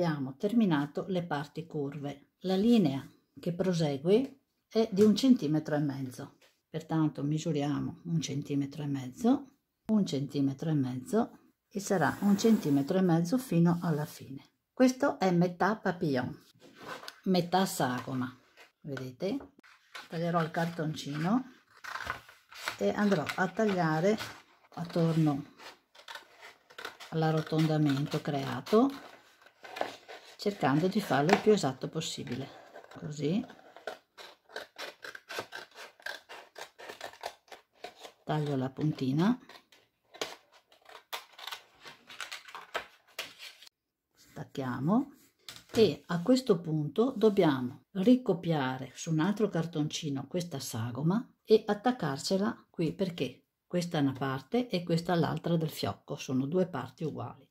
Abbiamo terminato le parti curve. La linea che prosegue è di un centimetro e mezzo. Pertanto misuriamo un centimetro e mezzo, un centimetro e mezzo e sarà un centimetro e mezzo fino alla fine. Questo è metà papillon, metà sagoma. Vedete? Taglierò il cartoncino e andrò a tagliare attorno all'arrotondamento creato cercando di farlo il più esatto possibile così taglio la puntina stacchiamo e a questo punto dobbiamo ricopiare su un altro cartoncino questa sagoma e attaccarcela qui perché questa è una parte e questa l'altra del fiocco sono due parti uguali